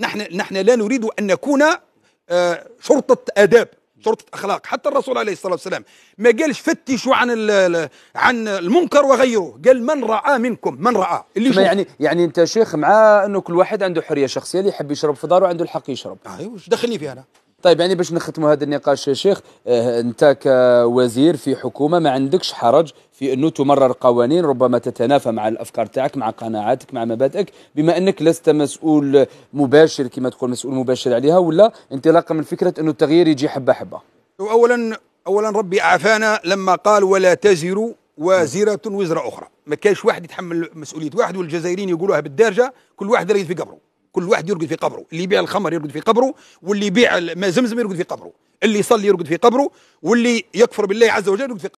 نحن نحن لا نريد ان نكون آه، شرطه اداب شرطه اخلاق حتى الرسول عليه الصلاه والسلام ما قالش فتشوا عن عن المنكر وغيره قال من راى منكم من راى اللي شوف. يعني يعني انت شيخ مع انه كل واحد عنده حريه شخصيه اللي يحب يشرب في داره عنده الحق يشرب آه، ايوه دخلني فيها انا طيب يعني باش نختموا هذا النقاش يا شيخ اه انت كوزير في حكومه ما عندكش حرج في انه تمرر قوانين ربما تتنافى مع الافكار تاعك مع قناعاتك مع مبادئك بما انك لست مسؤول مباشر كما تقول مسؤول مباشر عليها ولا انطلاقا من فكره انه التغيير يجي حبه حبه اولا اولا ربي اعفانا لما قال ولا تزر وازره وزر اخرى ما كانش واحد يتحمل مسؤوليه واحد والجزائريين يقولوها بالدارجه كل واحد راجل في قبره كل واحد يرقد في قبره اللي يبيع الخمر يرقد في قبره واللي يبيع ما زمزم يرقد في قبره اللي يصلي يرقد في قبره واللي يكفر بالله عز وجل يرقد في قبره